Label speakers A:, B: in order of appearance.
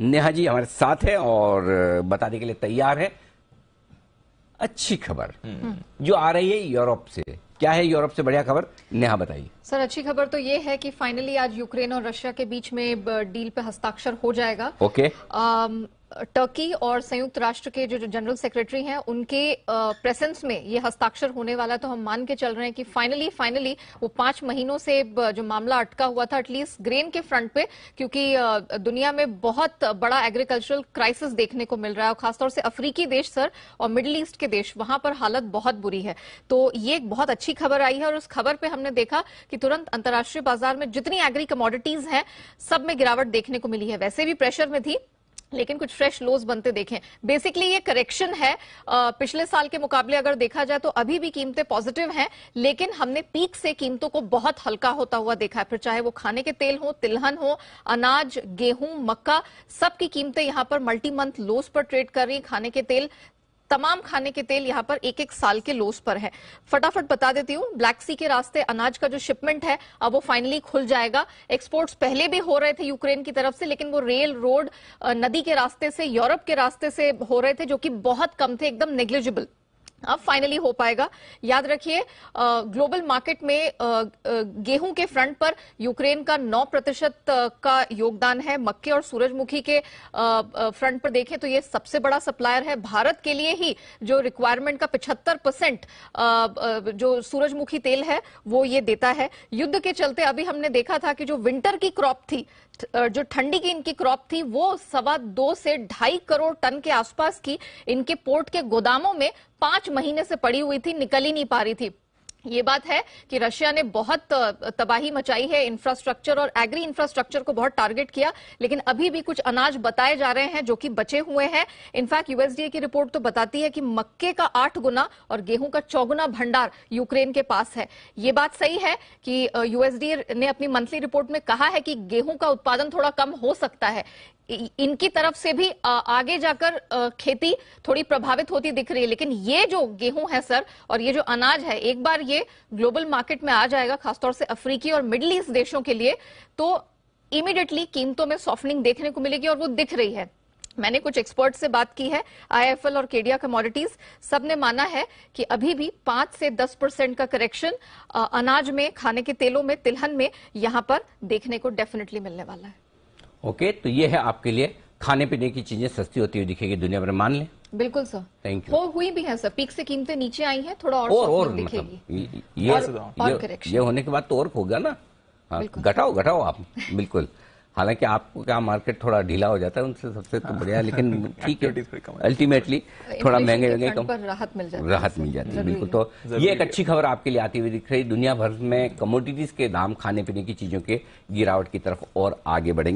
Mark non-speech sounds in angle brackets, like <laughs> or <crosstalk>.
A: नेहा जी हमारे साथ है और बताने के लिए तैयार है अच्छी खबर हम्म। जो आ रही है यूरोप से क्या है यूरोप से बढ़िया खबर नेहा बताइए
B: सर अच्छी खबर तो ये है कि फाइनली आज यूक्रेन और रशिया के बीच में डील पे हस्ताक्षर हो जाएगा ओके okay. टर्की और संयुक्त राष्ट्र के जो जनरल सेक्रेटरी हैं उनके प्रेजेंस में ये हस्ताक्षर होने वाला तो हम मान के चल रहे हैं कि फाइनली फाइनली वो पांच महीनों से जो मामला अटका हुआ था एटलीस्ट ग्रेन के फ्रंट पे क्योंकि दुनिया में बहुत बड़ा एग्रीकल्चरल क्राइसिस देखने को मिल रहा है और खासतौर से अफ्रीकी देश सर और मिडिल ईस्ट के देश वहां पर हालत बहुत बुरी है तो ये एक बहुत अच्छी खबर आई है और उस खबर पर हमने देखा कि तुरंत अंतर्राष्ट्रीय बाजार में जितनी एग्री कमोडिटीज हैं सब में गिरावट देखने को मिली है वैसे भी प्रेशर में थी लेकिन कुछ फ्रेश लोज बनते देखें बेसिकली ये करेक्शन है पिछले साल के मुकाबले अगर देखा जाए तो अभी भी कीमतें पॉजिटिव हैं लेकिन हमने पीक से कीमतों को बहुत हल्का होता हुआ देखा है फिर चाहे वो खाने के तेल हो तिलहन हो अनाज गेहूं मक्का सबकी कीमतें यहां पर मल्टी मंथ लोज पर ट्रेड कर रही खाने के तेल तमाम खाने के तेल यहाँ पर एक एक साल के लोस पर है फटाफट बता देती हूँ ब्लैक सी के रास्ते अनाज का जो शिपमेंट है अब वो फाइनली खुल जाएगा एक्सपोर्ट्स पहले भी हो रहे थे यूक्रेन की तरफ से लेकिन वो रेल रोड नदी के रास्ते से यूरोप के रास्ते से हो रहे थे जो कि बहुत कम थे एकदम नेग्लिजिबल अब फाइनली हो पाएगा याद रखिए ग्लोबल मार्केट में गेहूं के फ्रंट पर यूक्रेन का 9 प्रतिशत का योगदान है मक्के और सूरजमुखी के फ्रंट पर देखें तो ये सबसे बड़ा सप्लायर है भारत के लिए ही जो रिक्वायरमेंट का 75 परसेंट जो सूरजमुखी तेल है वो ये देता है युद्ध के चलते अभी हमने देखा था कि जो विंटर की क्रॉप थी जो ठंडी की इनकी क्रॉप थी वो सवा दो से ढाई करोड़ टन के आसपास की इनके पोर्ट के गोदामों में पांच महीने से पड़ी हुई थी निकल ही नहीं पा रही थी ये बात है कि रशिया ने बहुत तबाही मचाई है इंफ्रास्ट्रक्चर और एग्री इंफ्रास्ट्रक्चर को बहुत टारगेट किया लेकिन अभी भी कुछ अनाज बताए जा रहे हैं जो कि बचे हुए हैं इनफैक्ट यूएसडीए की रिपोर्ट तो बताती है कि मक्के का आठ गुना और गेहूं का चौगुना भंडार यूक्रेन के पास है ये बात सही है कि यूएसडीए ने अपनी मंथली रिपोर्ट में कहा है कि गेहूं का उत्पादन थोड़ा कम हो सकता है इनकी तरफ से भी आगे जाकर खेती थोड़ी प्रभावित होती दिख रही है लेकिन ये जो गेहूं है सर और ये जो अनाज है एक बार ये ग्लोबल मार्केट में आ जाएगा खासतौर से अफ्रीकी और मिडल ईस्ट देशों के लिए तो इमीडिएटली कीमतों में सॉफ्टनिंग देखने को मिलेगी और वो दिख रही है मैंने कुछ एक्सपर्ट से बात की है आईएफएल और केडिया कमोडिटीज सब ने माना है कि अभी भी पांच से दस परसेंट का करेक्शन अनाज में खाने के तेलों में तिलहन में यहां पर देखने को डेफिनेटली मिलने वाला है
A: ओके तो ये है आपके लिए खाने पीने की चीजें सस्ती होती हुई दिखेगी दुनिया भर मान लें बिल्कुल सर थैंक यू
B: हुई भी है सर पीक से कीमतें नीचे आई है थोड़ा और और, मतलब
A: ये ये, होने के बाद तो और होगा ना हाँ, घटाओ घटाओ आप बिल्कुल हालांकि आपको क्या मार्केट थोड़ा ढीला हो जाता है उनसे सबसे तो बढ़िया हाँ। लेकिन <laughs> ठीक है अल्टीमेटली थोड़ा महंगे महंगे कम
B: राहत मिल जाती है राहत मिल जाती है बिल्कुल तो ये एक
A: अच्छी खबर आपके लिए आती हुई दिख रही दुनिया भर में कमोडिटीज के दाम खाने पीने की चीजों के गिरावट की तरफ और आगे बढ़ेंगे